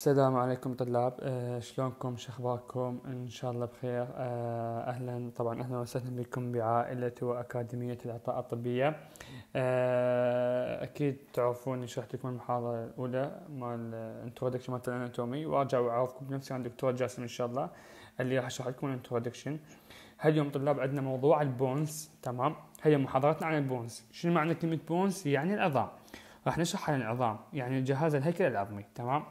السلام عليكم طلاب أه شلونكم شخباركم ان شاء الله بخير أه اهلا طبعا اهلا وسهلا بكم بعائله واكاديميه الاعطاء الطبيه أه اكيد تعرفون شرحت لكم المحاضره الاولى مال انتروداكشن مال الاناتومي وارجع واعرفكم بنفسي عن دكتور جاسم ان شاء الله اللي راح اشرح لكم الانترودكشن هاليوم طلاب عندنا موضوع البونز تمام هي محاضرتنا عن البونز شنو معنى كلمه بونز يعني العظام راح نشرح عن العظام يعني الجهاز الهيكل العظمي تمام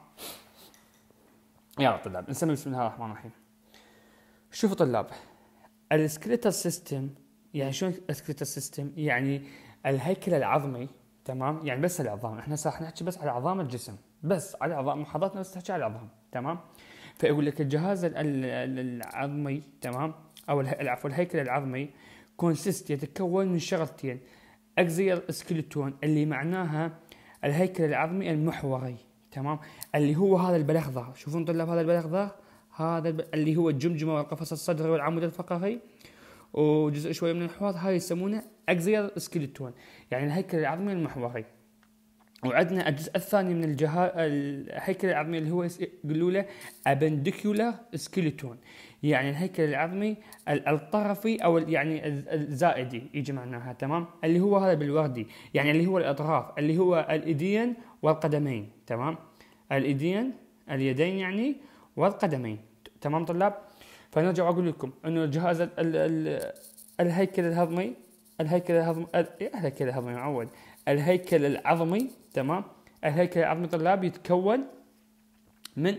يلا طلاب نسمي بسم الله الرحمن الرحيم شوفوا طلاب السكريتال سيستم يعني شو السكريتال سيستم يعني الهيكل العظمي تمام يعني بس العظام احنا راح نحكي بس على عظام الجسم بس على عظام محاضرتنا بس تحكي على العظام تمام فيقول لك الجهاز العظمي تمام او عفوا الهيكل العظمي كونسيست يتكون من شغلتين اكزيال سكلتون اللي معناها الهيكل العظمي المحوري تمام اللي هو هذا البلغ ظهر شوفون طلاب هذا البلغ ظهر هذا اللي هو الجمجمه والقفص الصدري والعمود الفقري وجزء شوي من الحوض هاي يسمونه اكزيال سكيلتون يعني الهيكل العظمي المحوري وعندنا الجزء الثاني من الجهاز الهيكل العظمي اللي هو يقولوا له ابنديكولار سكيلتون يعني الهيكل العظمي الطرفي او يعني الزائدي يجي معناها تمام اللي هو هذا بالوردي يعني اللي هو الاطراف اللي هو الايدين والقدمين تمام الايدين اليدين يعني والقدمين تمام طلاب فنرجع اقول لكم انه الجهاز ال ال الهيكل الهضمي الهيكل الهضمي إيه الهيكل الهضمي معود الهيكل العظمي تمام الهيكل العظمي طلاب يتكون من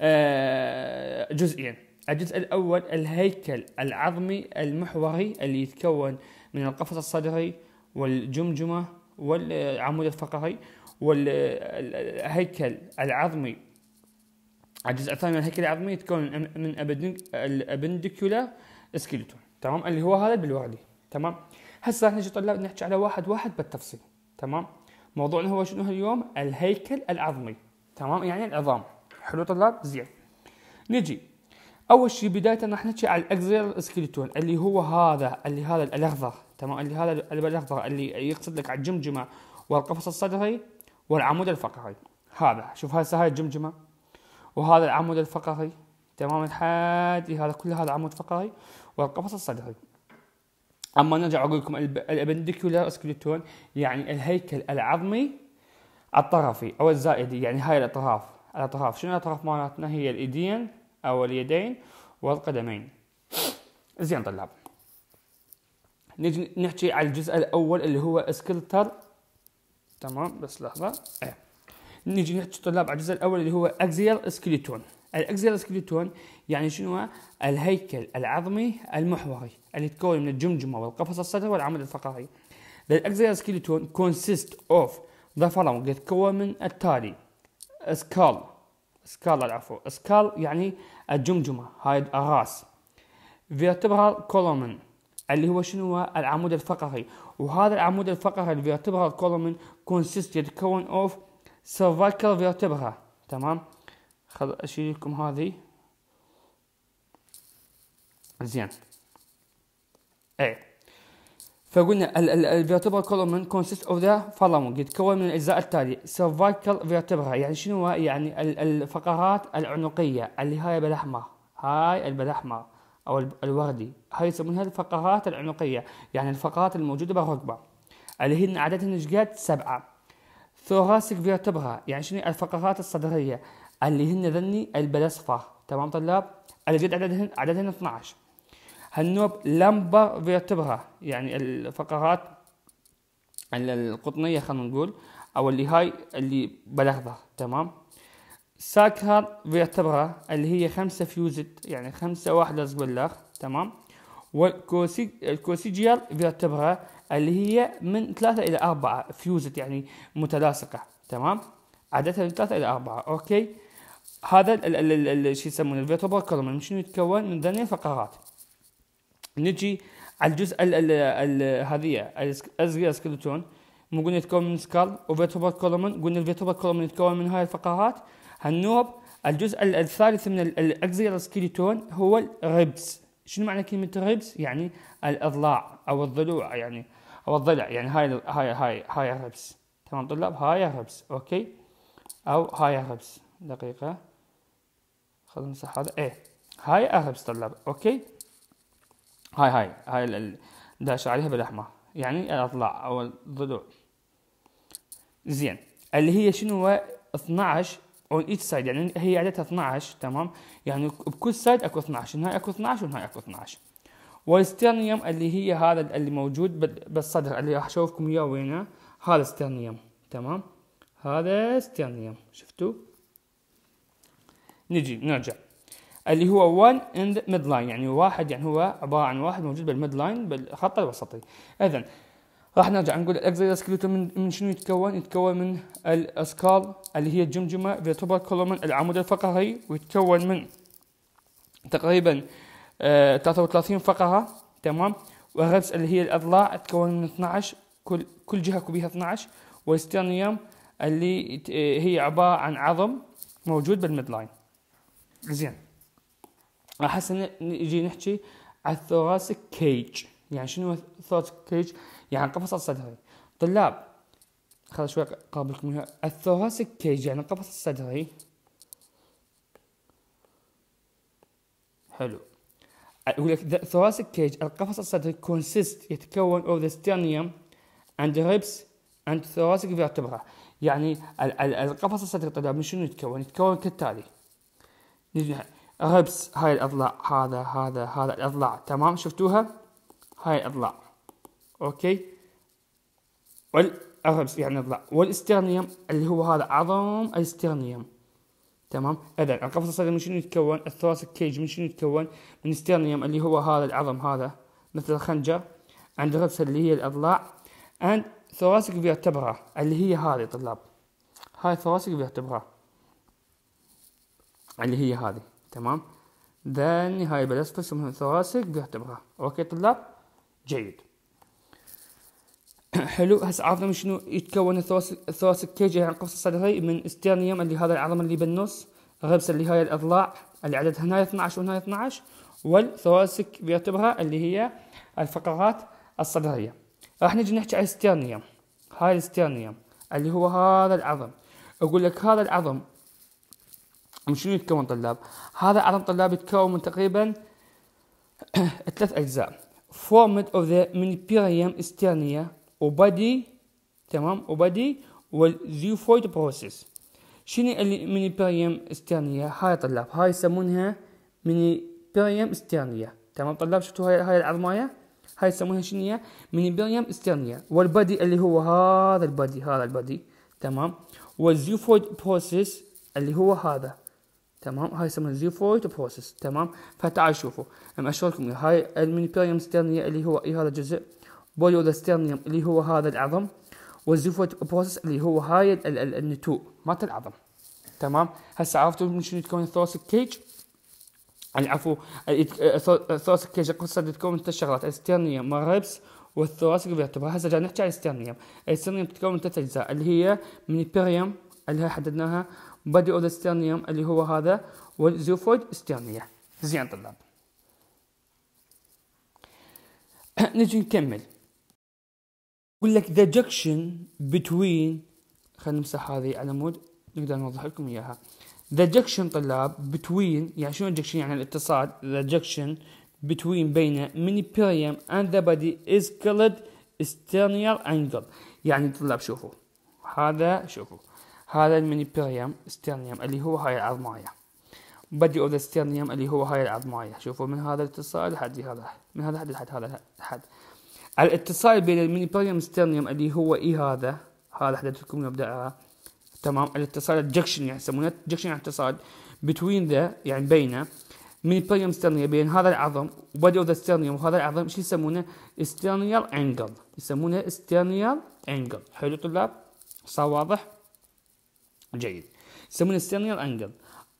آه، جزئين الجزء الأول الهيكل العظمي المحوري اللي يتكون من القفص الصدري والجمجمة والعمود الفقري والهيكل العظمي الجزء الثاني من الهيكل العظمي يتكون من الابندكيولا سكيلتون تمام اللي هو هذا بالوردي تمام هسه راح نجي طلاب نحكي على واحد واحد بالتفصيل تمام موضوعنا هو شنو اليوم الهيكل العظمي تمام يعني العظام حلو طلاب زين نجي اول شيء بدايه راح نحكي على الاكزير سكيلتون اللي هو هذا اللي هذا الاخضر تمام اللي هذا الاخضر اللي يقصد لك على الجمجمه والقفص الصدري والعمود الفقري هذا شوف هسه هاي الجمجمه وهذا العمود الفقري تمام الحادي هذا كل هذا عمود فقري والقفص الصدري اما نرجع اقول لكم الابنديكولار سكليتون يعني الهيكل العظمي الطرفي او الزائدي يعني هاي الاطراف الاطراف شنو الاطراف مالتنا هي الايدين او اليدين والقدمين زين طلاب نجي نحكي على الجزء الاول اللي هو سكلتر تمام بس لحظه ايه نيجي نحكي طلاب على الجزء الاول اللي هو اكزيال سكليتون الاكزيال سكليتون يعني شنو الهيكل العظمي المحوري اللي يتكون من الجمجمه والقفص الصدري والعمود الفقري الأكزيال سكليتون كونسيست أوف of the يتكون من التالي skull سكال العفو skull يعني الجمجمة هاي الراس vertebral column اللي هو شنو هو العمود الفقري وهذا العمود الفقري الفيرتبرال كولومن كونسيست يتكون اوف سيرفايكال فيرتبرا تمام خل اشيل لكم هذه زين اي فقلنا vertebral كولومن كونسيست اوف ذا فالامون يتكون من الاجزاء التاليه سيرفايكال فيرتبرا يعني شنو يعني الفقرات العنقيه اللي هاي بالاحمر هاي بالاحمر أو الوردي هاي يسمونها الفقرات العنقية يعني الفقرات الموجودة بالركبة اللي هن عادة جقات سبعة ثوراسك فيرتبرا يعني شنو الفقرات الصدرية اللي هن ذني البلصفة تمام طلاب الجد عددهن عددهن 12 هالنوب لمبا فيرتبرا يعني الفقرات القطنية خلينا نقول أو اللي هاي اللي بلغضة تمام ساكهر فيرتبرا اللي هي خمسة فيوزد يعني خمسة واحدة زبلغ تمام والكوسيجيال فيرتبرا اللي هي من ثلاثة إلى أربعة فيوزد يعني متلاصقة تمام عادتها من ثلاثة إلى أربعة أوكي هذا شو يسمونه الفيتوبر كولومن يعني من شنو يتكون من ثاني فقرات نجي على الجزء ال ال ال هذه الازغي سكلتون مو قلنا يتكون من سكال وفيتوبر كولومن قلنا الفيتوبر كولومن يتكون من هاي الفقرات النوب الجزء الثالث من سكيلتون هو الريبس شنو معنى كلمة ريبس؟ يعني الإضلاع أو الضلوع يعني أو الضلع يعني هاي هاي هاي هاي الربس تمام طلاب هاي الربس أوكي أو هاي الربس دقيقة خلينا نمسح هذا إيه هاي الربس طلاب أوكي هاي هاي هاي داش عليها بالأحمر يعني الأضلاع أو الضلوع زين اللي هي شنو 12 اون ايتش سايد يعني هي عدتها 12 تمام يعني بكل سايد اكو 12 هنا اكو 12 وهنا اكو 12 والستيرنيوم اللي هي هذا اللي موجود بالصدر اللي راح اشوفكم اياه وينه هذا ستيرنيوم تمام هذا ستيرنيوم شفتوا نجي نرجع اللي هو 1 اند ميد لاين يعني واحد يعني هو عباره عن واحد موجود بالميد لاين بالخط الوسطي اذا راح نرجع نقول الاكزيلاسكليتون من, من شنو يتكون؟ يتكون من الاسكال اللي هي الجمجمه فيتوبر كولومن العمود الفقري ويتكون من تقريبا آه 33 فقره تمام والربس اللي هي الاضلاع تكون من 12 كل كل جهه كوبيها 12 والستيرنيوم اللي آه، هي عباره عن عظم موجود بالميد لاين زين راح هسه نجي نحكي على الثوراسيك كيج يعني شنو الثوراسيك كيج يعني قفص الصدري طلاب خل شوي قابلكم هنا الثوراسيك كيج يعني القفص الصدري حلو يقول لك the thoracic cage القفص الصدري consist يتكون of the sternum and the ribs and thoracic vertebra يعني القفص الصدري طلاب من شنو يتكون؟ يتكون كالتالي ribs هاي الاضلاع هذا هذا هذا الاضلاع تمام شفتوها؟ هاي الاضلاع اوكي وال أه، يعني اطلع والاسترنيوم اللي هو هذا عظم الاسترنيوم تمام اذا القفص الصدري من شنو يتكون الثوراسيك كيج من شنو يتكون من استرنيوم اللي هو هذا العظم هذا مثل الخنجر عند الربس اللي هي الاضلاع عند ثوراسيك فيرتبرا اللي هي هذه طلاب هاي ثوراسيك فيرتبرا اللي هي هذه تمام ذا نهاية بلسفس اسمها ثوراسيك فيرتبرا اوكي طلاب جيد حلو هسه عرفنا من شنو يتكون الثوراسيك كيج يعني القفص الصدري من ستيرنيوم اللي هذا العظم اللي بالنص غبس اللي هاي الاضلاع اللي عددها هنا 12 وهنا 12 والثوراسيك بيعتبرها اللي هي الفقرات الصدريه راح نجي نحكي عن الستيرنيوم هاي الستيرنيوم اللي هو هذا العظم اقول لك هذا العظم من شنو يتكون طلاب هذا عظم طلاب يتكون من تقريبا ثلاث اجزاء formed of the منيبيريوم ستيرنيا وبادي تمام وبادي والزيوفويد بروسيس شنو اللي بريم استرنيا هاي طلاب هاي يسمونها بريم استرنيا تمام طلاب شفتوا هاي هاي العظمايه هاي يسمونها شنو بريم استرنيا والبادي اللي هو هذا البادي هذا البادي تمام والزيوفويد بروسيس اللي هو هذا تمام هاي يسمونها زيوفويد بروسيس تمام فتعال شوفوا اشرح لكم هاي المنيبيريم ستيرنيا اللي هو اي هذا الجزء بوليودسترنيوم اللي هو هذا العظم والزفوت بروسس اللي هو هاي النتوء مالت العظم تمام هسه عرفتوا من شنو تكون الثورسك كيج يعني العفو الثورسك كيج القصه تكون من ثلاث شغلات الاسترنيوم والربس والثوراسيك فيرتبرا هسه جاي نحكي عن الاسترنيوم الاسترنيوم تتكون من ثلاث اجزاء اللي هي من البيريوم اللي حددناها بادي اوف ستيرنيوم اللي هو هذا والزوفويد ستيرنيا زين طلاب نجي نكمل يقول لك ذا جكشن بتوين خلينا نمسح هذه على مود نقدر نوضح لكم اياها ذا جكشن طلاب بتوين يعني شنو الجكشن يعني الاتصال ذا جكشن بتوين بين بيريم اند ذا بادي از كولد استرنيال انجل يعني طلاب شوفوا هذا شوفوا هذا بيريم ستيرنيوم اللي هو هاي العظمايه بدي اوف ذا ستيرنيوم اللي هو هاي العظمايه شوفوا من هذا الاتصال لحد هذا من هذا الحد لحد هذا لحد الاتصال بين بريم ستيرنيوم اللي هو اي هذا هذا لكم مبدأها تمام الاتصال الجكشن يعني يسمونه جكشن اتصال بتوين ذا يعني بينه من بريم ستيرنيوم بين هذا العظم اوف ذا ستيرنيوم وهذا العظم شو يسمونه ستيرنيال انجل يسمونه ستيرنيال انجل حلو طلاب صار واضح جيد يسمونه ستيرنيال انجل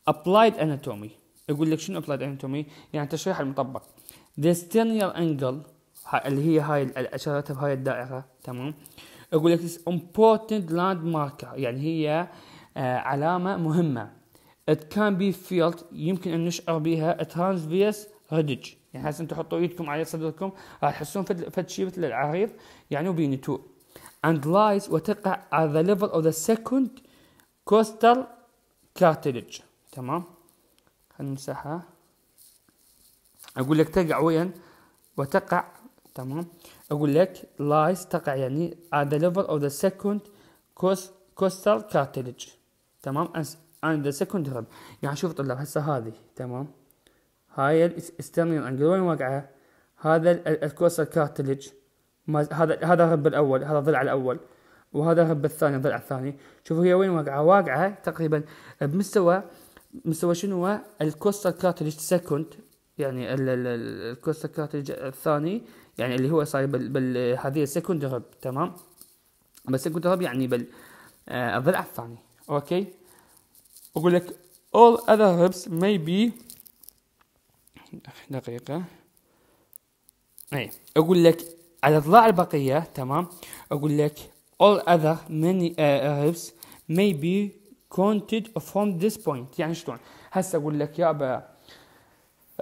ابلايد اناتومي يقول لك شنو ابلايد اناتومي؟ يعني تشريح المطبق ذا ستيرنيال انجل اللي هي هاي الاشارات بهاي الدائره تمام اقول لك important landmark يعني هي آه، علامه مهمه it can be فيلد يمكن ان نشعر بها transverse ريدج يعني هسه انتم حطوا ايدكم على صدركم راح تحسون فد شيء مثل العريض يعني تو and lies وتقع على the level of the second coastal كارتلج تمام خلينا نمسحها اقول لك تقع وين وتقع تمام اقول لك لايز تقع يعني at the level of the second coastal cartilage تمام and the second rib يعني شوف طلاب هسه هذه تمام هاي الاسترنال انجل وين واقعه هذا الكوستال كارتلج هذا هذا الرب الاول هذا الضلع الاول وهذا الرب الثاني الضلع الثاني شوفوا هي وين واقعه واقعه تقريبا بمستوى مستوى شنو الكوستال كارتلج سكند يعني ال السكراتي الثاني يعني اللي هو صاير بال بهذه السكند هب تمام بالسكند هب يعني بال آه، الضلع الثاني اوكي اقول لك all other ribs may be دقيقة اي اقول لك على الاضلاع البقية تمام اقول لك all other many uh, آه، ribs may be counted from this point يعني شلون هسه اقول لك يابا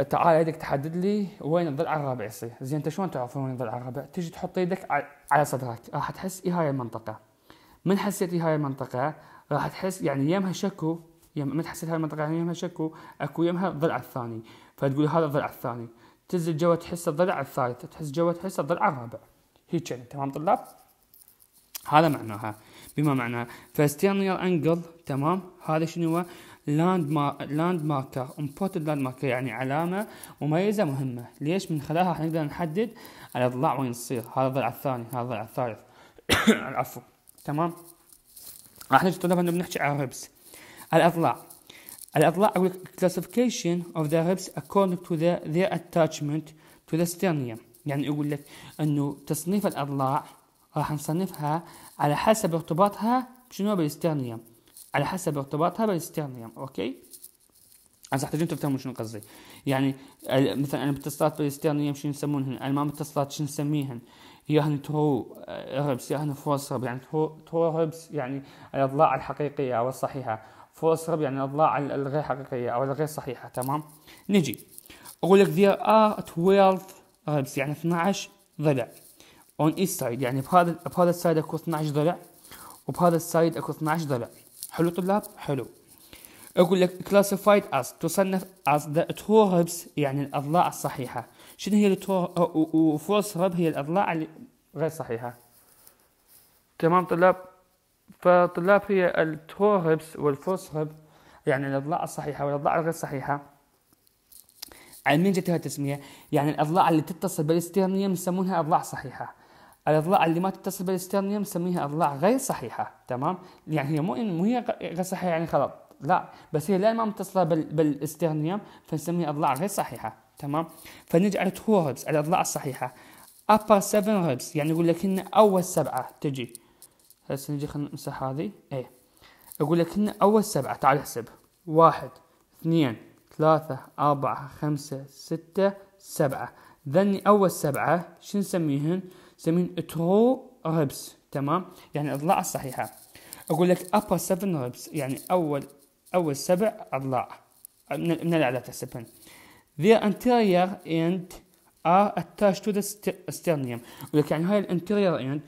تعال يدك تحدد لي وين الضلع الرابع يصير زين انت شلون تعرف وين الضلع الرابع تجي تحط يدك على صدرك راح تحس اي هاي المنطقه من حسيت هاي المنطقه راح تحس يعني يمها شكو يم من حسيت هاي المنطقه يعني يمها شكو اكو يمها الضلع الثاني فتقول هذا الضلع الثاني تنزل جوا تحس الضلع الثالث تحس جوا تحس الضلع الرابع هيك يعني تمام طلاب هذا معناها بما معناها فستيرنير انجل تمام هذا شنو هو لاند ما لاند ماركر امبورتد لاند ماركا يعني علامه مميزه مهمه ليش من خلالها راح نقدر نحدد الاضلاع وين تصير هذا الضلع الثاني هذا الضلع الثالث العفو تمام راح نجي طلاب بنحكي على الربس الاضلاع الاضلاع اقول classification of the ribs according to the, their attachment to the sternum يعني يقول لك انه تصنيف الاضلاع راح نصنفها على حسب ارتباطها شنو بالسترنيوم على حسب ارتباطها بالستيرنيوم يعني، اوكي هسه تحتاجون تفهمون شنو قصدي يعني آه، مثلا المتصلات بالستيرنيوم شنو يسمونهن ما متصلات شنو نسميهن ياهن ترو يا هن فورس رب يعني ترو ربس يعني الاضلاع الحقيقيه او الصحيحه فورس رب يعني الاضلاع الغير حقيقيه او الغير صحيحه تمام نجي اقول لك there are 12 ربس يعني 12 ضلع on each side يعني بهذا بهذا السايد اكو 12 ضلع وبهذا السايد اكو 12 ضلع حلو طلاب حلو اقول لك كلاسيفايد as تصنف از ذا توربس يعني الاضلاع الصحيحه شنو هي التور وفورس رب هي الاضلاع اللي غير صحيحه تمام طلاب فطلاب هي ريبس والفورس رب يعني الاضلاع الصحيحه والاضلاع الغير صحيحه مين جت هاي التسميه يعني الاضلاع اللي تتصل بالاسترنيه يسمونها اضلاع صحيحه الاضلاع اللي ما تتصل بالاسترنيوم نسميها اضلاع غير صحيحه تمام يعني هي مو مو هي غير صحيحه يعني غلط لا بس هي لا ما متصله بال بالاسترنيوم فنسميها اضلاع غير صحيحه تمام فنجي تو 2 على الاضلاع الصحيحه upper 7 ريبس يعني يقول لك ان اول سبعه تجي هسه نجي خلينا نمسح هذه ايه اقول لك ان اول سبعه تعال احسب واحد اثنين ثلاثة أربعة خمسة ستة سبعة ذني أول سبعة شو نسميهن؟ يسمين ترو ريبس تمام يعني الاضلاع الصحيحه اقول لك upper 7 ribs يعني اول اول سبع اضلاع من الاعلى تحسبهن their anterior end are attached to the sternum يقول لك يعني هاي الانتيريور اند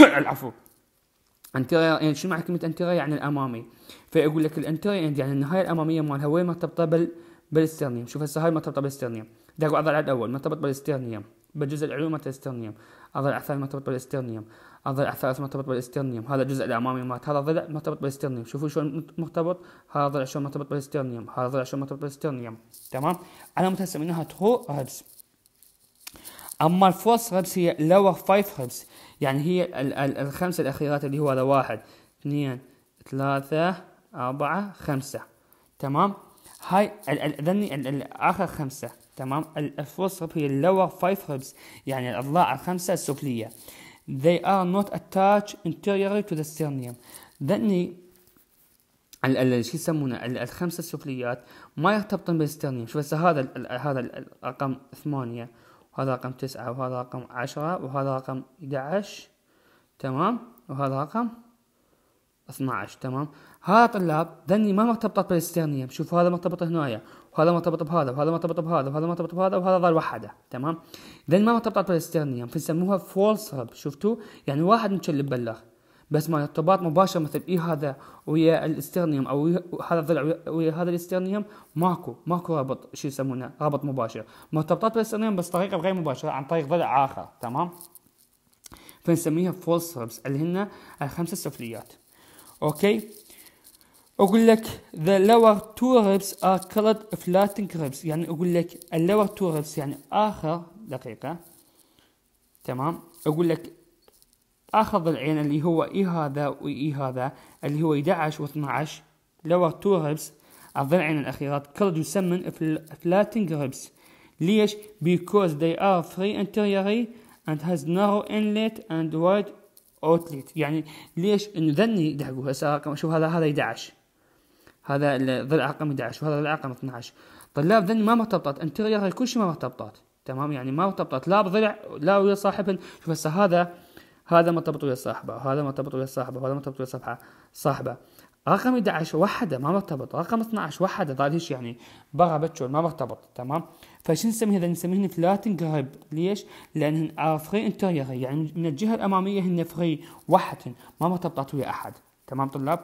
العفو انتيريور اند شو معنى كلمه انتيريور يعني الامامي فيقول لك الانتيريور اند يعني النهايه الاماميه مالها وين مرتبطه بال بالسترنيوم شوف هسه هاي مرتبطه بالسترنيوم ده اضلع الاول مرتبط بالسترنيوم بجزء العلوي الاسترنيوم الضلع الثاني مرتبط بالاسترنيوم الضلع الثالث مرتبط بالاسترنيوم هذا الجزء الامامي مات هذا الضلع مرتبط بالاسترنيوم شوفوا شلون مرتبط هذا الضلع شلون مرتبط بالاسترنيوم هذا الضلع شلون مرتبط بالاسترنيوم تمام علامتها سميناها ترو هربس اما الفورس هربس هي لور فايف هربس يعني هي ال ال الخمسه الاخيرات اللي هو هذا واحد اثنين ثلاثه اربعه خمسه تمام هاي ذني اخر خمسه تمام الفوسط هي اللور 5 ribs يعني الأضلاع الخمسة السفلية they are not attached anteriorly to the sternum لأني شو يسمونه الخمسة السفليات ما يرتبطون بالسترنيوم شوف هسه هذا ال هذا الرقم ثمانية وهذا رقم تسعة وهذا رقم عشرة وهذا رقم احد تمام وهذا رقم اثنا تمام هذا طلاب ذني ما مرتبطه بالستانيه بشوفوا هذا مرتبط هنايا وهذا مرتبط بهذا وهذا مرتبط بهذا وهذا مرتبط بهذا وهذا ظل وحده تمام ذني ما مرتبطه بالستانيه فنسموها فولس هاب شفتوا يعني واحد مكلب بلغ بس ما ارتباط مباشر مثل اي هذا ويا الاسترنيوم او إيه هذا الضلع ويا هذا الاسترنيوم ماكو ماكو رابط شو يسمونه رابط مباشر مرتبطات بالاسترنيوم بس طريقه غير مباشره عن طريق ضلع اخر تمام فنسميها فولس هبس اللي هن الخمسه السفليات اوكي اقول لك the lower two ribs are called flattening ribs يعني اقول لك the lower two ribs يعني اخر دقيقه تمام اقول لك اخر العين اللي هو اي هذا واي هذا اللي هو 11 و12 lower two ribs الضلعين الاخيرات كلد يسمن flattened ribs ليش because they are free anteriorly and has narrow inlet and wide outlet يعني ليش انه ذني دحقوا هسه اشوف هذا هذا 11 هذا ضلع رقم 11 وهذا رقم 12 طلاب ذن ما مرتبطات هاي كل شيء ما مرتبطات تمام يعني ما مرتبطات لا بضلع لا ويا صاحب شوف هسه هذا هذا مرتبط ويا صاحبه وهذا مرتبط ويا صاحبه وهذا مرتبط ويا صاحبه صاحبه رقم 11 وحده ما مرتبط رقم 12 وحده ضال هيش يعني برا بتشول ما مرتبط تمام فشو نسميه هذا نسميه فلاتن جريب ليش؟ لانهن ار فري انتيرير يعني من الجهه الاماميه هن فري وحدهن ما مرتبطات ويا احد تمام طلاب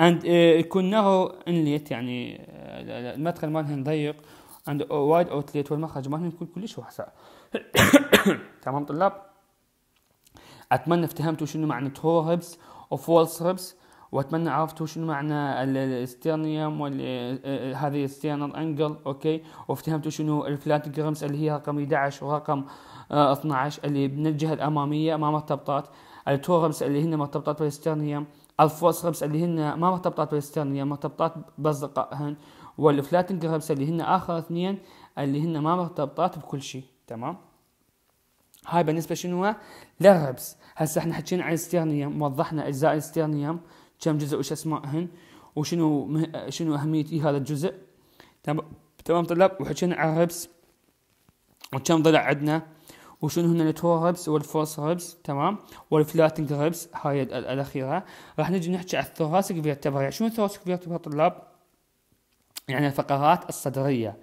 اند يكون uh, نارو انليت يعني آه، المدخل مالهن ضيق اند وايد اوتليت والمخرج مالهن يكون كلش واسع تمام طلاب اتمنى افتهمتوا شنو معنى ترو هيبس وفولس هيبس واتمنى عرفتوا شنو معنى الاستيرنيوم آه، آه، هذه ستيرنال انجل اوكي وافتهمتوا شنو الفلات جرامز اللي هي رقم 11 ورقم آه 12 اللي من الجهه الاماميه امام الطبطات التورمس اللي هن مرتبطات بالستيرنيوم الفورس غبس اللي هن ما مرتبطات ويسترنية مرتبطات بأصدقائهن والفلاتنج غبس اللي هن آخر اثنين اللي هن ما مرتبطات بكل شيء تمام هاي بالنسبة شنو للغبس هسه احنا حكينا عن الستيرنيوم وضحنا أجزاء الستيرنيوم كم جزء وش أسمائهن وشنو مه... شنو أهمية إيه هذا الجزء تمام تمام طلاب وحكينا عن الغبس وكم ضلع عندنا وشنو هنا التور ريبس والفورس ريبس تمام والفلاتنج ريبس هاي الاخيره راح نجي نحكي على الثوراسك فيرتبرا يعني شنو الثوراسك فيرتبرا طلاب يعني الفقرات الصدريه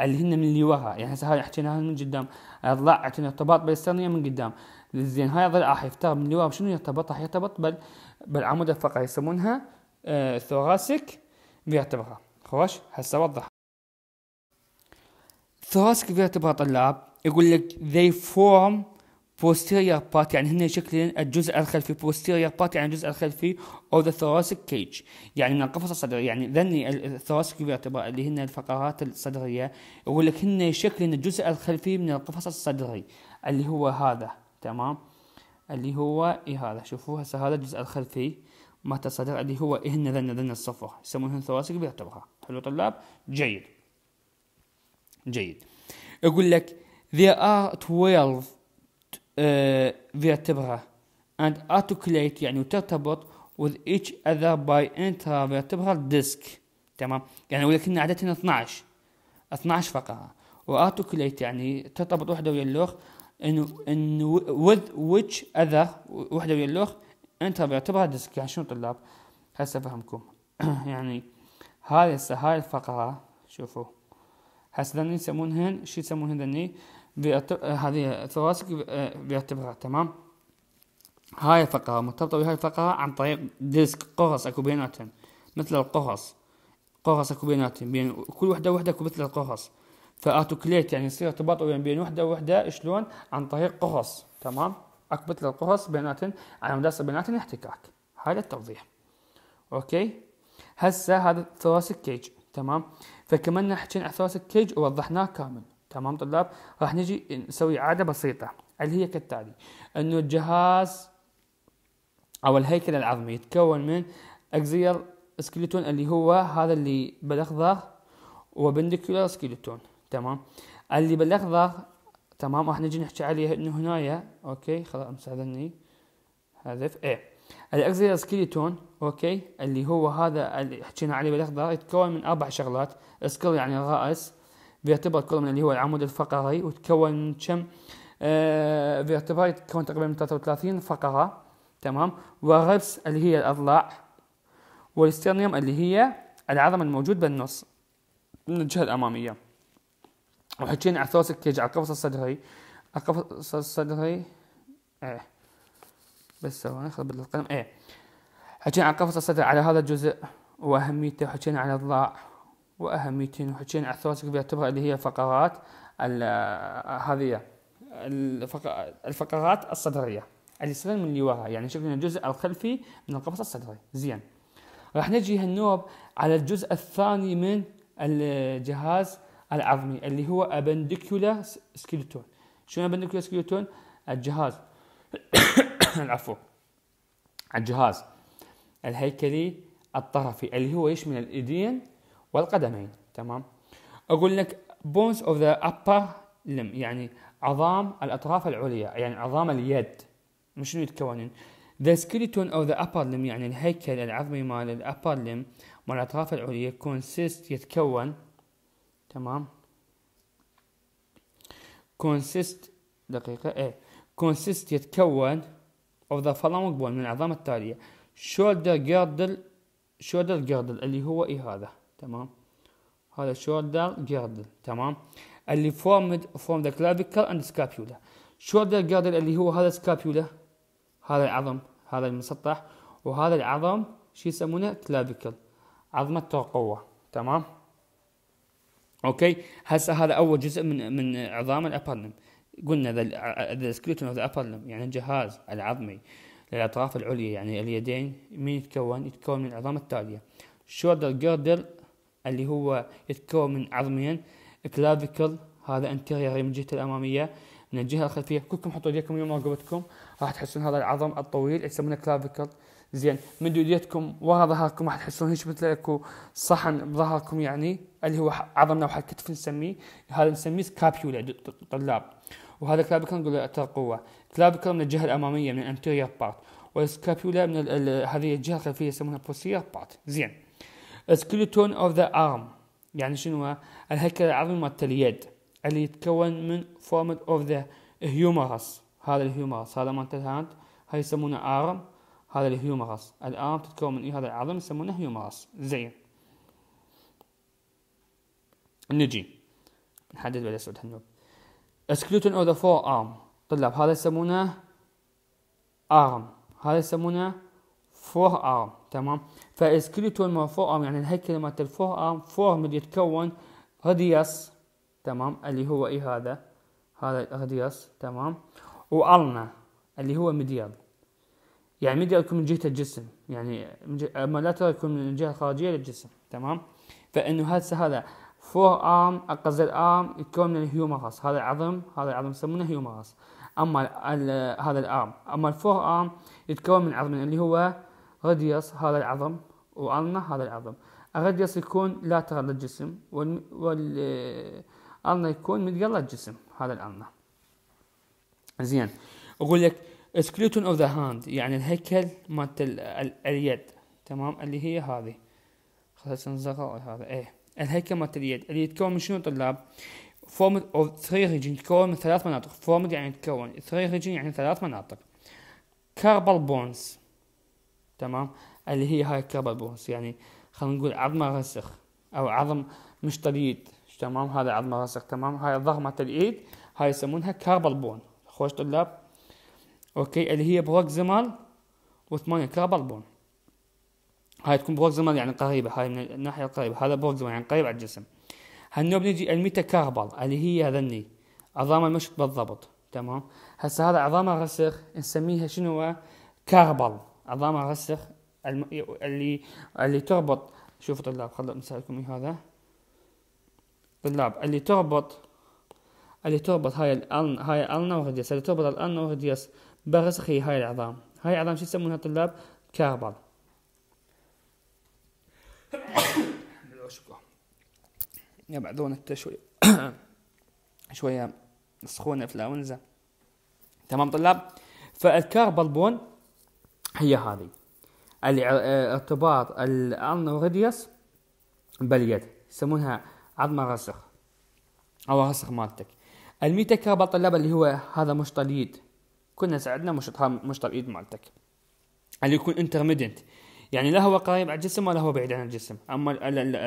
اللي هن من اللي وراء يعني هسه هاي حكيناها من قدام الضلع عندنا ارتباط بالسرنيه من قدام زين هاي الضلع راح يفتر من اللي ورا شنو يرتبط راح يرتبط بال بالعمود الفقري يسمونها الثوراسك آه، فيرتبرا خوش هسه وضح ثوراسك فيرتبرا طلاب يقول لك they form posterior part يعني هن شكلين الجزء الخلفي posterior part يعني الجزء الخلفي of the thoracic cage يعني من القفص الصدري يعني ذني الثوراسيك فيرتبرا اللي هن الفقرات الصدريه يقول لك هن شكلين الجزء الخلفي من القفص الصدري اللي هو هذا تمام اللي هو إيه هذا شوفوا هسه هذا الجزء الخلفي مات الصدر اللي هو هن ذن ذن الصفر يسمونه ثوراسيك فيرتبرا حلو طلاب جيد جيد يقول لك There are 12 uh, vertebra and articulate يعني ترتبط with each other by intervertebral disc تمام يعني ولكن عددنا 12 12 فقرة وارتكوليت يعني ترتبط وحده ويا اللوخ انه انه with which other وحده ويا اللوخ انت بيعتبرها ديسك يعني شنو طلاب هسه افهمكم يعني هاي هسه هاي الفقرة شوفوا هسه ذني يسمونهن شو يسمونهن ذني آه، هذه الثواسك آه، بيرتبطها تمام هاي الفقرة مرتبطة بهاي الفقرة عن طريق ديسك قرص اكو بيناتهم مثل القرص قرص اكو بيناتهم بين كل وحدة وحدة اكو مثل القرص فاتوكليت يعني يصير ارتباط بين وحدة وحدة شلون عن طريق قرص تمام اكو مثل القرص بيناتهم على مدار بيناتهم احتكاك هذا التوضيح اوكي هسه هذا ثراسك كيج تمام فكملنا حكينا عن ثراسك كيج ووضحناه كامل تمام طلاب راح نجي نسوي عادة بسيطة اللي هي كالتالي انه الجهاز او الهيكل العظمي يتكون من اكزيال سكيلتون اللي هو هذا اللي بالاخضر وبندكيولار سكيلتون تمام اللي بالاخضر تمام راح نجي نحكي عليه انه هنايا اوكي خلاص امسح ذني هدف اي الاكزيلر سكيلتون اوكي اللي هو هذا اللي حكينا عليه بالاخضر يتكون من اربع شغلات سكيل يعني الراس بيعتبر كولومن اللي هو العمود الفقري وتكون كم آه بيعتبر يتكون تقريبا من 33 فقرة تمام والربس اللي هي الأضلاع والستيرنيوم اللي هي العظم الموجود بالنص من الجهة الأمامية وحكينا على ثورس الكيج على القفص الصدري القفص الصدري ايه بس ثواني خربت القلم ايه حكينا على القفص الصدري على هذا الجزء وأهميته وحكينا على الضلع واهميتين وحكينا على الثواتك بيعتبرها اللي هي فقرات هذه الفقرات الصدريه اللي تصير من اللي وراء يعني شكلنا الجزء الخلفي من القفص الصدري زين راح نجي هالنوب على الجزء الثاني من الجهاز العظمي اللي هو ابندكيولا سكيلتون شنو ابندكيولا سكيلتون الجهاز العفو الجهاز الهيكلي الطرفي اللي هو يشمل الايدين والقدمين تمام اقول لك bones of the upper limb يعني عظام الاطراف العليا يعني عظام اليد مش شنو يتكونون the skeleton of the upper limb يعني الهيكل العظمي مال upper limb مال الاطراف العليا consist يتكون تمام consist دقيقة ايه consist يتكون of the following bone من العظام التالية shoulder girdle shoulder girdle اللي هو ايه هذا تمام هذا شولدر جيردل تمام اللي فورمد فورم ذا كلافيكال اند سكابيولا شولدر جيردل اللي هو هذا سكابيولا هذا العظم هذا المسطح وهذا العظم شو يسمونه كلافيكال عظمة القوة تمام اوكي هسه هذا اول جزء من من عظام الابرنم قلنا ذا سكلتون اوف ذا ابرنم يعني الجهاز العظمي للاطراف العليا يعني اليدين من يتكون يتكون من العظام التاليه شولدر جيردل اللي هو يتكون من عظمين كلافيكل هذا انتيريور من الجهه الاماميه من الجهه الخلفيه كلكم حطوا ايديكم يوم رقبتكم راح تحسون هذا العظم الطويل يسمونه كلافيكل زين من ايديكم ورا ظهركم راح تحسون هيك مثل اكو صحن بظهركم يعني اللي هو عظم نوع الكتف نسميه هذا نسميه سكابيولا طلاب وهذا كلافيكل نقول له اثر قوه كلافيكل من الجهه الاماميه من الانتيريور بارت والسكابيولا من هذه الجهه الخلفيه يسمونها بوسير بارت زين skeleton of the arm يعني شنو الهيكل العظمي مال اليد اللي يتكون من format of the humerus هذا الهيومرس هذا مالت الهاند هاي يسمونه arm هذا الهيومرس الارم تتكون من إيه؟ هذا العظم يسمونه هيومرس زين نجي نحدد بعد اسود هنوب skeleton of the forearm طلاب هذا يسمونه arm هذا يسمونه فور ارم تمام فالسكليتون ما فور ارم يعني الهيكل مالت الفور ارم فورم اللي يتكون راديوس تمام اللي هو ايه هذا هذا راديوس تمام والنا اللي هو مديال يعني مديال يكون من جهه الجسم يعني اما لا ترى يكون من الجهه الخارجيه للجسم تمام فانه هسه هذا فور ارم قصدي الارم يكون من الهيومرس هذا العظم هذا العظم يسمونه هيومرس اما ال هذا الارم اما الفور ارم يتكون من عظم اللي هو راديوس هذا العظم وألنا هذا العظم الراديوس يكون لاترال للجسم وال ألنا يكون ميديال للجسم هذا الأرنا زين أقول لك سكليتون اوف ذا هاند يعني الهيكل مالت اليد تمام اللي هي هذه خلاص نصغر هذا ايه الهيكل مالت اليد اللي يتكون من شنو طلاب فورم اوف ثري ريجن يتكون من ثلاث مناطق فورم يعني يتكون ثري ريجن يعني ثلاث مناطق كاربال بونز تمام اللي هي هاي بونز يعني خلينا نقول عظمه راسخ او عظم مش طليد تمام هذا عظم راسخ تمام هاي ضغمه الايد هاي يسمونها كربل بون خوش طلاب اوكي اللي هي بروكزيمال وثمانية كربل بون هاي تكون بروكزيمال يعني قريبه هاي من الناحيه القريبه هذا بروكزيمال يعني قريب على الجسم هالنوع بنجي كابل اللي هي هذني عظام المشط بالضبط تمام هسه هذا عظام الرسخ نسميها شنو كربل عظام الرسخ الم... اللي اللي تربط شوفوا طلاب خلوا نسالكم من هذا طلاب اللي تربط اللي تربط هاي الألن هاي الألنة اللي تربط الألنة برسخ هي هاي العظام هاي العظام شو يسمونها طلاب كاربل يبعدون التشوي شوية سخونة في الأونزة تمام طلاب فالكاربل بون هي هذه آه، ارتباط العظم باليد يسمونها عظمة راسخ أو راسخ مالتك الميتة ربط اللي هو هذا مشط اليد كنا ساعدنا مشط مشط اليد مالتك اللي يكون انترميدنت يعني لا هو قريب على الجسم ولا هو بعيد عن الجسم اما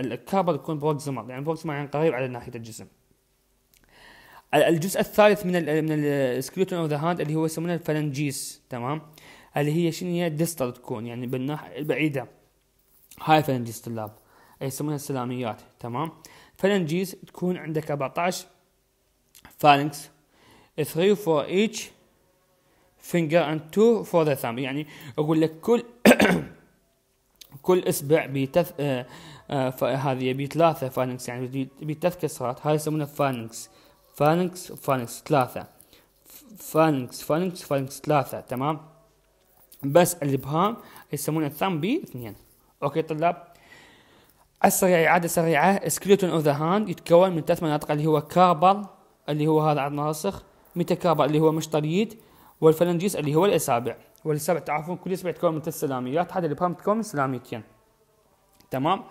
الكابل يكون بروكسيمال يعني بروكسيمال يعني قريب على ناحيه الجسم الجزء الثالث من الـ من السكليتون اوف ذا هاند اللي هو يسمونه الفلنجيس تمام اللي هي شنو هي دستر تكون يعني بالناحيه البعيده هاي فلنجيز إيه، طلاب يسمونها السلاميات تمام فلنجيز تكون عندك 14 فالنكس 3 فور ايتش فينجر اند 2 فور ذا ثامب يعني اقول لك كل كل اصبع بيتث آه، آه، هذه يبي ثلاثه فالنكس يعني ثلاث كسرات هاي يسمونها فالنكس فالنكس فالنكس ثلاثه فالنكس فالنكس فالنكس ثلاثه تمام بس الابهام يسمونه الثام بي اثنين اوكي طلاب السريع عادة سريعة سكليتون اوف ذا هاند يتكون من ثلاث مناطق اللي هو كابل اللي هو هذا عض راسخ ميتاكابل اللي هو مشطريد والفلنجيس اللي هو الإصابع والإصابع تعرفون كل إصبع يتكون من ثلاث سلاميات هذا الإبهام يتكون من سلاميتين تمام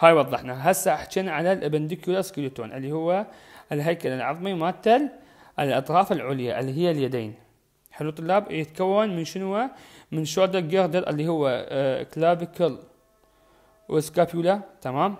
هاي وضحنا هسه حكينا على الابندكيولا سكليتون اللي هو الهيكل العظمي مالت الأطراف العليا اللي هي اليدين حلو طلاب يتكون من شنو من شولدر جيردر اللي هو كلابيكل آه، وسكابيولا تمام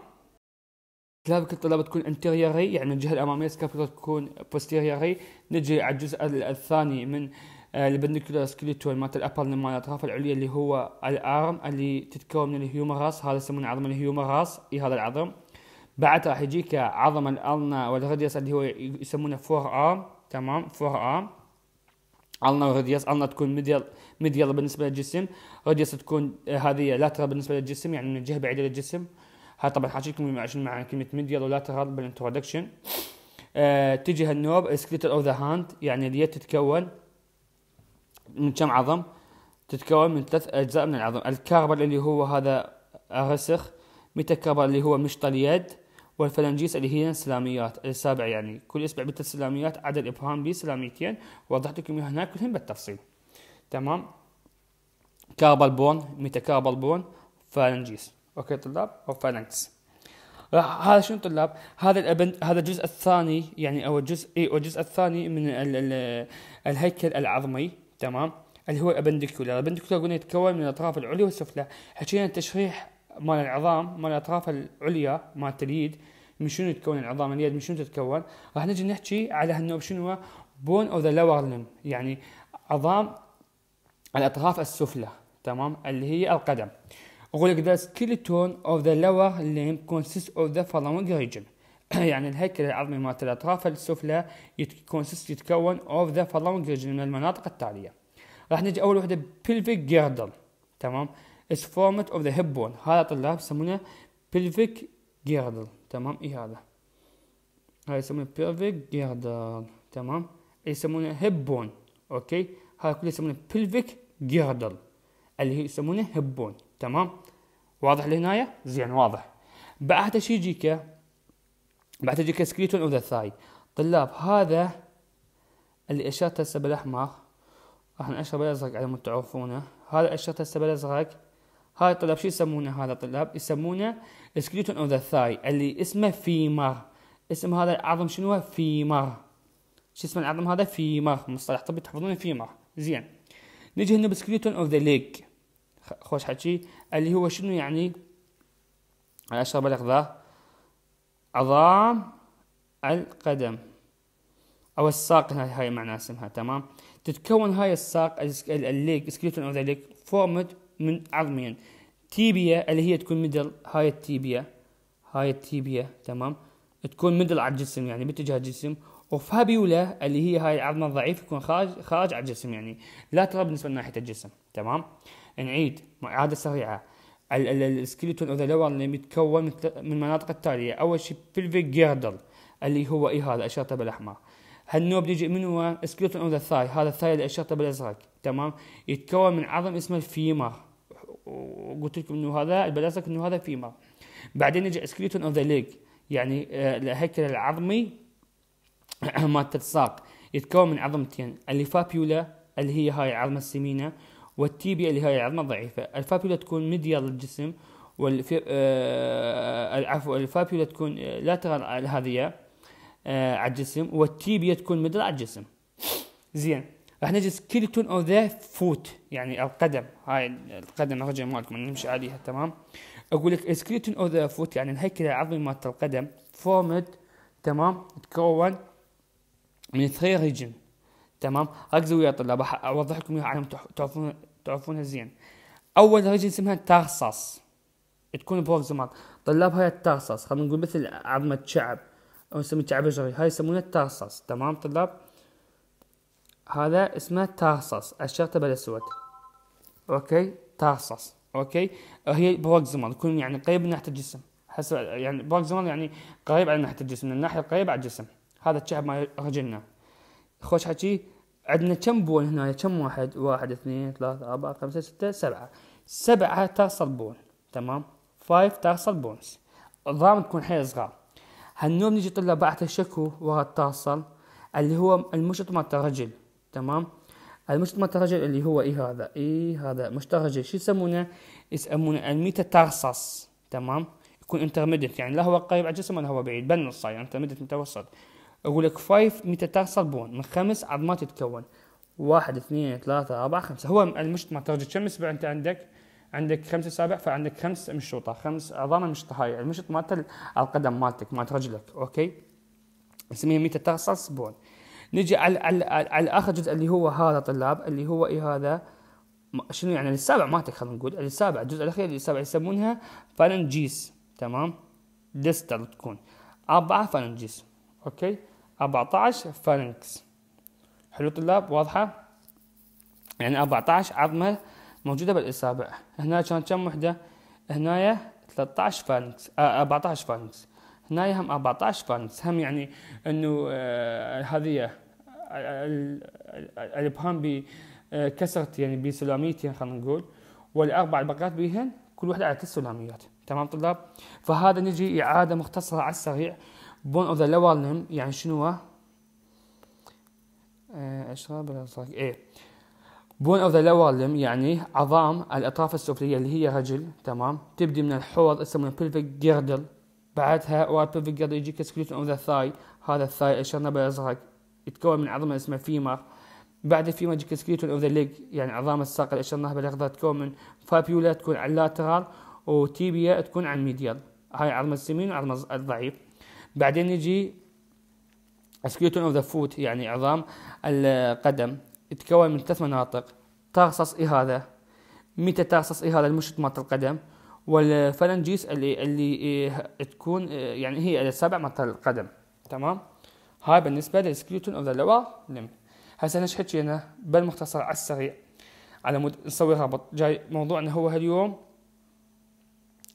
كلابيكل طلاب تكون انتيريري يعني الجهه الاماميه سكابيولا تكون بوستيريري نجي على الجزء الثاني من آه، البندكولار سكليتون مالت الابر مال الاطراف العليا اللي هو الارم اللي تتكون من الهيومراس هذا يسمونه عظم الهيومراس اي هذا العظم بعد راح يجيك عظم الالنا والغديس اللي هو يسمونه فور ارم تمام فور ارم عضلنا راديوس عضلنا تكون ميديال ميديال بالنسبه للجسم راديوس تكون آه، هذه لاترال بالنسبه للجسم يعني من جهه بعيده للجسم هاي طبعا حاجيكم عشان مع كلمه ميديال ولاترال بالانترودكشن آه تجي هالنوب سكليتر اوف ذا هاند يعني اليد تتكون من كم عظم تتكون من ثلاث اجزاء من العظم الكاربل اللي هو هذا الرسخ ميتاكاربل اللي هو مشط اليد والفلنجيس اللي هي السلاميات السابع يعني كل اسبوع بثلاث سلاميات عدد الابهام بي سلاميتين وضحت لكم اياها هناك كلهم بالتفصيل تمام كابل بون ميتاكاربال بون فالنجيس اوكي طلاب او فالنكس هذا شنو طلاب هذا الابن هذا الجزء الثاني يعني او الجزء اي او الجزء الثاني من ال ال الهيكل العظمي تمام اللي هو الابندكولا، الابندكولا قلنا يتكون من الاطراف العليا والسفلى حكينا التشريح مال العظام مال الاطراف العليا مال اليد من شنو يتكون العظام اليد من شنو تتكون راح نجي نحكي على هالنوع شنو هو بون اوف ذا لور لم يعني عظام الاطراف السفلى تمام اللي هي القدم اقول لك ذا سكيلتون اوف ذا لور لم كونسيست اوف ذا فالونج ريجن يعني الهيكل العظمي مالت الاطراف السفلى كونسيست يتكون اوف ذا فالونج ريجن من المناطق التاليه راح نجي اول وحده بيلفيك جيردل تمام is formed of the hip bone هذا طلاب يسمونه pelvic girdle تمام اي هذا هاي يسمونه pelvic girdle تمام يسمونه hip bone اوكي هذا كله يسمونه pelvic girdle اللي هي يسمونه hip bone تمام واضح لهنايا زين واضح بعدها شي يجيك بعدها يجيك سكريتون اوف ذا ثاي طلاب هذا اللي اشارته هسه بالاحمر راح نأشر بالازرق على ما تعرفونه هذا اشارته هسه بالازرق هاي الطلب شو يسمونه هذا الطلب يسمونه سكليتون اوف ذا ثاي اللي اسمه فيمر اسم هذا العظم شنو فيمر شو اسم العظم هذا فيمر مصطلح طبي تحفظونه فيمر زين نجي هنا بسكليتون اوف ذا ليج خوش حكي اللي هو شنو يعني على اشرب الاغذاء عظام القدم او الساق هاي معناها اسمها تمام تتكون هاي الساق الليج سكليتون اوف ذا ليج فورمد من عظمين تيبيا اللي هي تكون ميدل هاي التيبيا هاي التيبيا تمام تكون ميدل على الجسم يعني باتجاه الجسم وفابيولا اللي هي هاي العظمه الضعيف يكون خارج خارج على الجسم يعني لا ترى بالنسبه لناحيه الجسم تمام نعيد اعاده سريعه السكيلتون او ذا لور اللي متكون من المناطق التاليه اول شيء بلفيك جيردل اللي هو اي هذا الشرطه بالاحمر هالنوب يجي من هو سكيلتون او ذا ثاي هذا الثاي اللي الشرطه بالازرق تمام يتكون من عظم اسمه الفيمر وقلت لكم انه هذا البلاسك انه هذا فيمر بعدين يجي سكليتون اوف ذا ليج يعني آه، الهيكل العظمي مالت الساق يتكون من عظمتين الفابيولا اللي هي هاي العظمه السمينه والتيبيا اللي هاي العظمه الضعيفه الفابيولا تكون ميديا للجسم والفي... آه،, آه... عفوا الفابيولا تكون آه، لاترال هذه آه... على الجسم والتيبيا تكون ميدل على الجسم زين راح نجي سكيلتون اوف ذا فوت يعني القدم هاي القدم الرجل مالكم نمشي عليها تمام اقول لك سكيلتون اوف ذا فوت يعني الهيكل العظمي مالت القدم فورمد تمام تكون من ثري ريجن تمام ركزوا ويا طلاب اوضح لكم اياها عشان تعرفون تعرفونها زين اول ريجن اسمها تارساس تكون بروكسيمال طلاب هاي التارساس خلينا نقول مثل عظمه شعب او نسميه شعب جري هاي يسمونها التارساس تمام طلاب هذا اسمه تاسس الشرطة الأسود أوكي تاسس أوكي هي بوق تكون يعني قريب من ناحية الجسم حسب يعني بوق يعني قريب على ناحية الجسم من الناحية القريبة على الجسم هذا الشعب ما رجلنا خوش حكي عندنا كم بون هنا كم واحد واحد اثنين ثلاثة أربعة خمسة ستة سبعة سبعة تاسل بون تمام فايف تاسل بونز الضام تكون حيل صغار هالنوع نجي طلع بعد الشكو ورا التاصل اللي هو المشط مال الرجل تمام المشتج اللي هو ايه هذا ايه هذا مشتج شو يسمونه يسمونه الميتاتارسس تمام يكون انترميديت يعني لا هو قريب على الجسم ولا هو بعيد بالنص يعني انترميديت متوسط اقول لك 5 ميتاتارسال بون من خمس عظمات تتكون واحد اثنين ثلاثة أربعة خمسة هو المشط الترجي كم اسبوع أنت عندك عندك خمسة سابع فعندك خمس مشوطة خمس عظام مشطة هاي المشط مالت القدم مالتك مالت رجلك أوكي نسميه ميتاتارسال بون نجي على, على, على اخر جزء اللي هو هذا طلاب اللي هو اي هذا شنو يعني السابع ما خلينا نقول السابع الجزء الاخير السابع يسمونها فالنجيس تمام ديستر تكون أربعة فالنجيس اوكي 14 فالنكس حلو طلاب واضحة يعني 14 عظمة موجودة بالإصابع هنا كان كم وحدة هنايا 13 فالنكس آه 14 فالنكس هنايا هم 14 فالنكس هم يعني انه آه هذه الابهام بكسرت يعني بسلاميتين يعني خلينا نقول والاربع باقات بيهن كل واحده على ثلاث سلاميات تمام طلاب فهذا نجي اعاده مختصره على السريع بون اوف ذا لور لم يعني شنو آه، اشرب ايه بون اوف ذا لور لم يعني عظام الاطراف السفليه اللي هي رجل تمام تبدي من الحوض اسمه بلفيك جيردل بعدها وراء بلفيك جيردل يجيك سكليتون اوف ذا ثاي هذا الثاي اشرنا بالازرق يتكون من عظمه اسمها فيمر بعد الفيمر سكيتون اوف ذا ليج يعني عظام الساق الاشر الناهبه الاخضر تكون من فابيولا تكون على اللاترال وتيبيا تكون على الميديال هاي عظمه السمين وعظمه الضعيف بعدين يجي سكيتون اوف ذا فوت يعني عظام القدم يتكون من ثلاث مناطق ترصص هذا متى اي هذا المشط مالت القدم والفلنجيس اللي اللي إيه، تكون إيه، يعني هي السابع مالت القدم تمام هاي بالنسبة للسكيوتون اوف ذا لور لم نعم. هسه ليش حكينا بالمختصر على السريع على مود نسوي رابط جاي موضوعنا هو هاليوم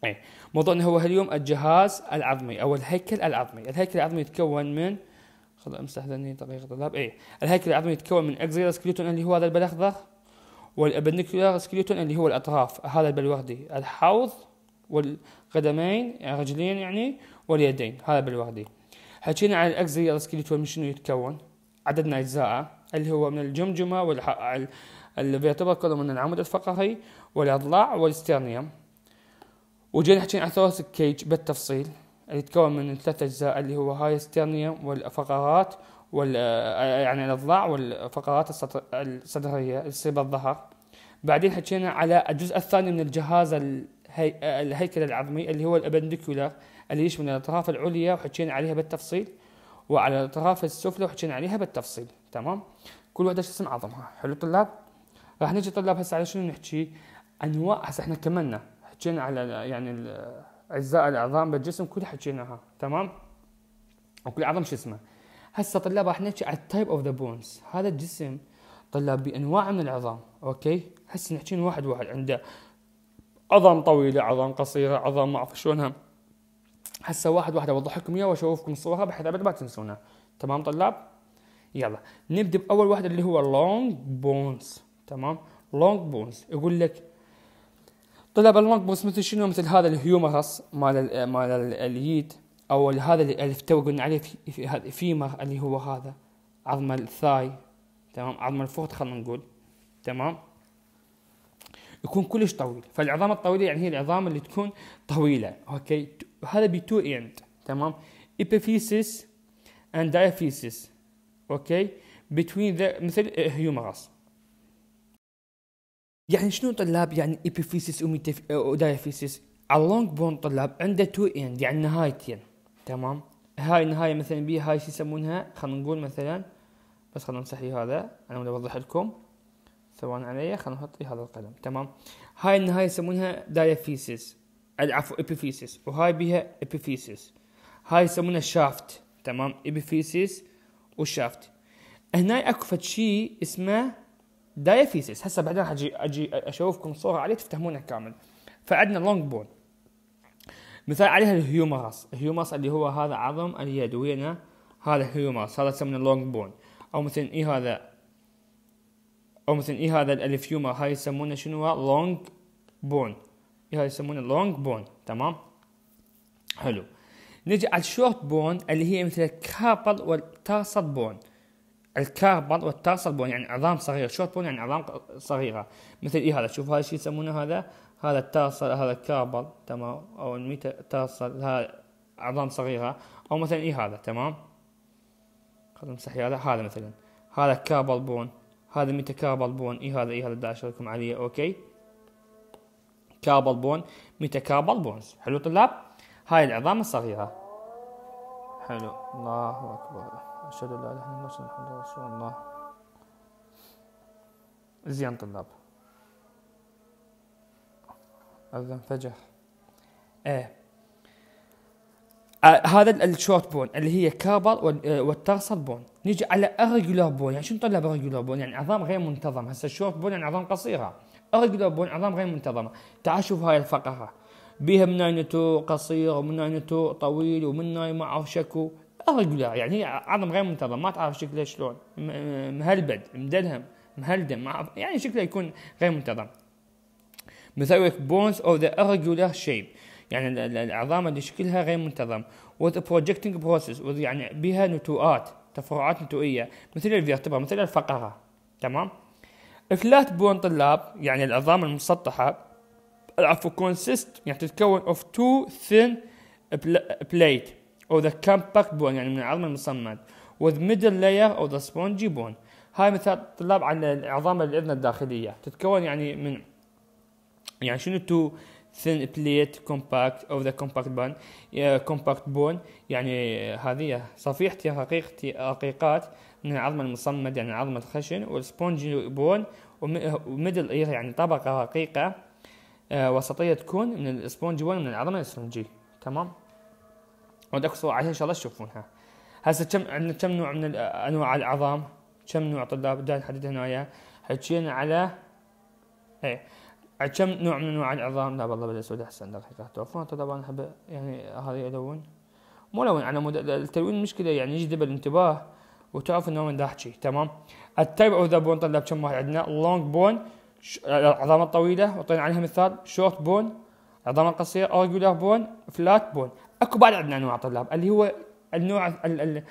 اي موضوعنا هو هاليوم الجهاز العظمي او الهيكل العظمي الهيكل العظمي يتكون من خل امسح ذني دقيقه طلاب اي الهيكل العظمي يتكون من اكزيرا سكيوتون اللي هو هذا بالاخضر والابنكيولار سكيوتون اللي هو الاطراف هذا بالوردي الحوض والقدمين يعني رجلين يعني واليدين هذا بالوردي حكينا عن الاكزيال السكليتون من شنو يتكون عددنا من اجزائه اللي هو من الجمجمه اللي بيعتبر كله من العمود الفقري والاضلاع والاسترنيوم وجينا حكينا عن ثوراسيك كيج بالتفصيل اللي يتكون من ثلاث اجزاء اللي هو هاي استرنيوم والفقرات وال يعني الاضلاع والفقرات الصدريه اللي الظهر بعدين حكينا على الجزء الثاني من الجهاز الهي... الهيكل العظمي اللي هو الابندكولار اللي يشمل الأطراف العليا وحكينا عليها بالتفصيل وعلى الأطراف السفلى وحكينا عليها بالتفصيل تمام كل وحده شو اسم عظمها حلو طلاب راح نجي طلاب هسه على شنو نحكي أنواع هسه احنا كملنا حكينا على يعني أجزاء العظام بالجسم كل حكيناها تمام وكل عظم شو اسمه هسه طلاب راح نحكي على التايب اوف ذا بونز هذا الجسم طلاب بانواع من العظام اوكي هسه نحكي واحد واحد عنده عظام طويله عظام قصيره عظام ما اعرف شلونها هسه واحد واحد اوضح لكم اياه واشوفكم الصوره بحيث ابد ما تنسونها تمام طلاب يلا نبدا باول واحد اللي هو لونج بونز تمام لونج بونز يقول لك طلب اللونج بونز مثل شنو مثل هذا الهيومرس مال مال اليد او هذا اللي تو قلنا عليه في فيمر اللي هو هذا عظم الثاي تمام عظم الفخذ خلينا نقول تمام يكون كلش طويل فالعظام الطويله يعني هي العظام اللي تكون طويله اوكي وهذا تو اند تمام epiphysis and دايفيسيس اوكي between the مثل هيومرس يعني شنو طلاب يعني epiphysis ودايفيسيس اللونج بون طلاب عنده تو اند يعني نهايتين تمام هاي النهايه مثلا بي هاي شو يسمونها خلينا نقول مثلا بس خلينا نمسح هذا انا بدي اوضح لكم ثواني علي خلينا نحط هذا القلم تمام هاي النهايه يسمونها دايفيسيس عفوا ابيفيسيس وهاي بيها ابيفيسيس هاي يسمونها شافت تمام ابيفيسيس وشافت هنا اكو فد شيء اسمه دايفيسيس هسه بعدين حجي اجي اشوفكم صوره عليه تفتهمونها كامل فعندنا لونج بون مثال عليها الهيومرس الهيومرس اللي هو هذا عظم اليد وينا هذا هيومرس هذا يسمونه لونج بون او مثلا اي هذا او مثلا اي هذا الالفيومر هاي يسمونه شنو لونج بون يسمونه لونج بون تمام حلو نجي على الشورت بون اللي هي مثل الكابل والتاسل بون الكابل والتاسل بون يعني عظام صغيره شورت بون يعني عظام صغيره مثل ايه هذا شوف هذا الشيء يسمونه هذا هذا التاسل هذا الكابل تمام او الميتا تاسل هذا عظام صغيره او مثلا ايه هذا تمام خلينا نمسح هذا هذا مثلا هذا كابل بون هذا ميتا كابل بون ايه هذا ايه هذا اشاركم عليه اوكي كابل بون ميتاكابل بونز حلو طلاب هاي العظام الصغيرة حلو الله أكبر أشهد أن لا إله إلا الله محمد رسول الله زين طلاب هذا انفجر ايه آه هذا الشورت بون اللي هي كابل آه، والترسل بون نيجي على الريجولار بون يعني شنو نطلع بريجولار بون يعني عظام غير منتظم هسه الشورت بون يعني عظام قصيره ارقد ابون عظام غير منتظمه تعال شوف هاي الفقره بيها من ناينته قصير ومن ناينته طويل ومن ناي ما اعرف شكو ارقدها يعني عظم غير منتظم ما تعرف شكله شلون مهلبد مدلهم مهلدم ما اعرف يعني شكله يكون غير منتظم مثلك بونز اوف ذا irregular شيب يعني العظام اللي شكلها غير منتظم وذ بروجكتنج بروسس يعني بها نتوءات تفرعات نتوئيه مثل الفيرتبرا مثل الفقره تمام فلات بون طلاب يعني العظام المسطحة العفو consist يعني تتكون of two thin plate or the compact bone يعني من العظم المصمد with middle layer or the spongy bone هاي مثال طلاب عن العظام الأذن الداخلية تتكون يعني من يعني شنو تو thin plate compact of the compact bone compact bone يعني هذه صفيحتي رقيقتي رقيقات من العظم المصمد يعني عظمة الخشن والسبونج بون وميدل اير يعني طبقة رقيقة آه وسطية تكون من السبونج بون من العظمة الاسفنجية تمام ودك صورة عليها ان شاء الله تشوفونها هسه كم عندنا كم نوع من انواع العظام كم نوع طلاب دا نحدد هنايا حكينا على اي كم نوع من انواع العظام لا والله بالاسود احسن دقيقه تعرفون طبعا احب يعني هذه الون مو لون على مود التلوين مشكله يعني يجذب الانتباه وتعرف انه من راح شيء تمام التايب اوف ذا بون طلاب كم واحد عندنا لونج بون العظام الطويله وعطينا عليها مثال شورت بون العظام قصيره اورجولار بون فلات بون اكو بعد عندنا انواع طلاب اللي هو النوع الخمسه من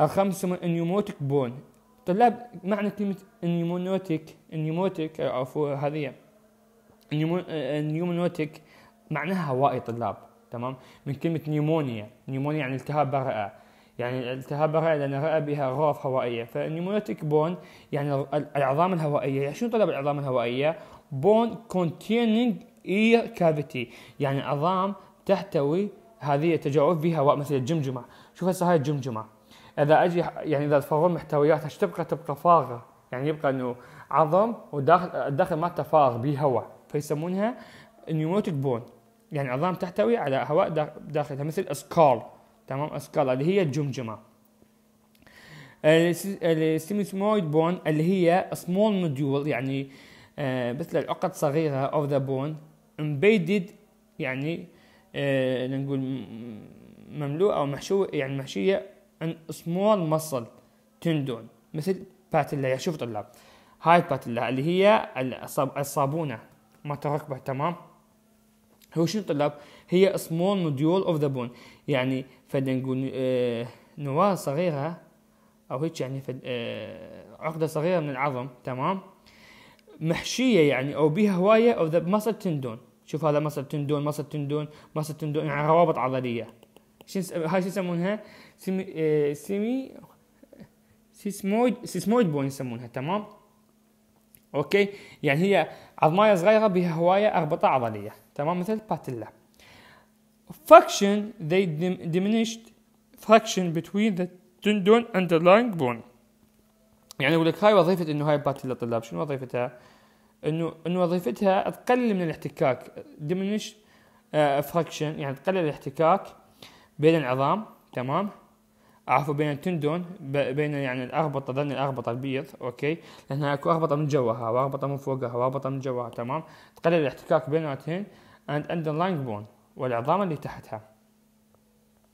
الخمس النيوموتيك بون طلاب معنى كلمه نيومونوتيك نيوموتيك عفوا هذه نيومونوتيك آه، معناها هوائي طلاب تمام من كلمه نيومونيا نيومونيا يعني التهاب برئه يعني التهاب الرئة لأن الرئة بها غرف هوائية فالنيموليتيك بون يعني العظام الهوائية يعني شنو طلب العظام الهوائية؟ بون كونتيننج اير كافيتي يعني عظام تحتوي هذه التجاوب فيها هواء مثل الجمجمة شوف هسه هاي الجمجمة إذا أجي يعني إذا تفرغون محتوياتها ايش تبقى؟ تبقى فارغة يعني يبقى إنه عظم وداخل الداخل مالته فارغ به هواء فيسمونها نيوموتيك بون يعني عظام تحتوي على هواء داخلها مثل اسكال تمام اسكالا اللي هي الجمجمه السيميسمويد بون اللي هي سمول نوديول يعني آه، مثل العقد صغيره اوف ذا بون امبيدد يعني آه، نقول مملوء او محشو يعني محشيه عن سمول مصل تندون مثل باتلا يا شوف طلاب هاي باتلا اللي هي الصابونه ما تركبه تمام هو شنو طلاب هي اسمول small nodule of the bone يعني نقول آه، نواة صغيرة أو هيك يعني فد آه، عقدة صغيرة من العظم تمام محشية يعني أو بها هواية of the muscle tendon شوف هذا مصل تندون مصل تندون مصل تندون يعني روابط عضلية هاي شو يسمونها آه، سيمي سيسمويد سيسمويد بون يسمونها تمام اوكي يعني هي عظمايه صغيره بها هوايه اربطه عضليه تمام مثل باتيلا fraction they dim diminished fraction between the tendon and the long bone يعني يقول لك هاي وظيفة انه هاي باتي للطلاب شنو وظيفتها؟ انه انه وظيفتها تقلل من الاحتكاك diminish فراكشن آه، يعني تقلل الاحتكاك بين العظام تمام عفوا بين التندون بين يعني الاربطه ذن الاربطه البيض اوكي لانها اكو اربطه من جواها واربطه من فوقها واربطه من جواها تمام تقلل الاحتكاك بيناتهن and underlying bone والعظام اللي تحتها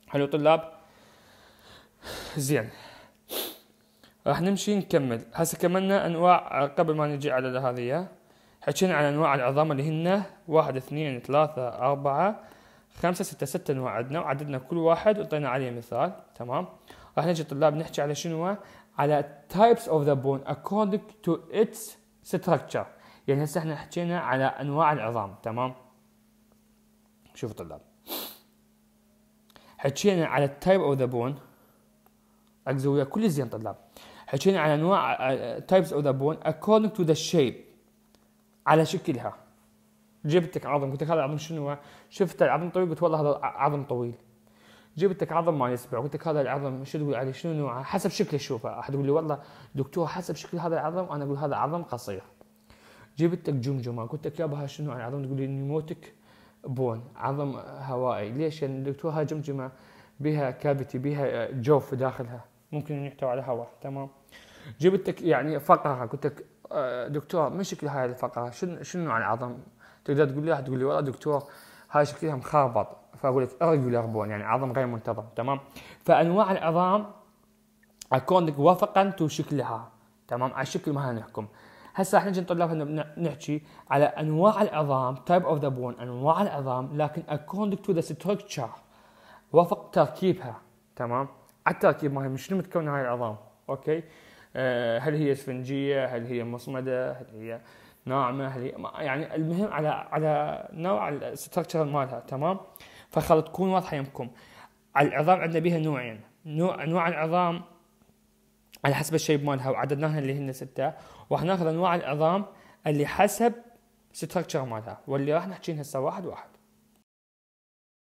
حلو طلاب زين راح نمشي نكمل هسه كملنا انواع قبل ما نجي على هذه حكينا عن انواع العظام اللي هن واحد اثنين ثلاثة اربعة خمسة ستة ستة انواع عندنا وعددنا كل واحد وعطينا عليه مثال تمام راح نجي طلاب نحكي على شنو على types of the bone according to its structure يعني هسه احنا حكينا على انواع العظام تمام شوفوا طلاب حكينا على التايب اوف ذا بون ركزوا ويا كل زين طلاب حكينا على انواع تايبس اوف ذا بون اكوردنج تو ذا شيب على شكلها جبتك عظم قلت لك هذا العظم شنو شفت العظم طويل قلت والله هذا عظم طويل جبتك عظم مال يسبع قلت لك هذا العظم شو تقول عليه شنو نوعه حسب شكله شوفه احد يقول لي والله دكتور حسب شكل هذا العظم انا اقول هذا عظم قصير جبتك جمجمه قلت لك يابا شنو نوع العظم تقول لي نيموتك بون عظم هوائي ليش لان الدكتور هاجم جمجمه بها كافيتي بها جوف داخلها ممكن يحتوي على هواء تمام جبت لك يعني فقره قلت لك آه، دكتور مشكله شكل هاي الفقره شنو شنو على العظم تقدر تقول لي تقول لي والله دكتور هاي شكلها مخابط فاقول لك ريجولار بون يعني عظم غير منتظم تمام فانواع العظام اكون وفقا تو شكلها تمام على الشكل ما نحكم هسه احنا نجي نطلع نحكي على انواع العظام تايب اوف ذا بون انواع العظام لكن according تو ذا ستركتشر وفق تركيبها تمام على التركيب مالها من شنو متكونه هاي العظام اوكي أه هل هي اسفنجيه هل هي مصمده هل هي ناعمه هل هي يعني المهم على على نوع الستركتشر مالها تمام فخل تكون واضحه يمكم العظام عندنا بها نوعين نوع انواع العظام على حسب الشيب مالها وعددناها اللي هن سته ناخذ انواع العظام اللي حسب ستراكشر مالها واللي راح نحكيهم هسه واحد واحد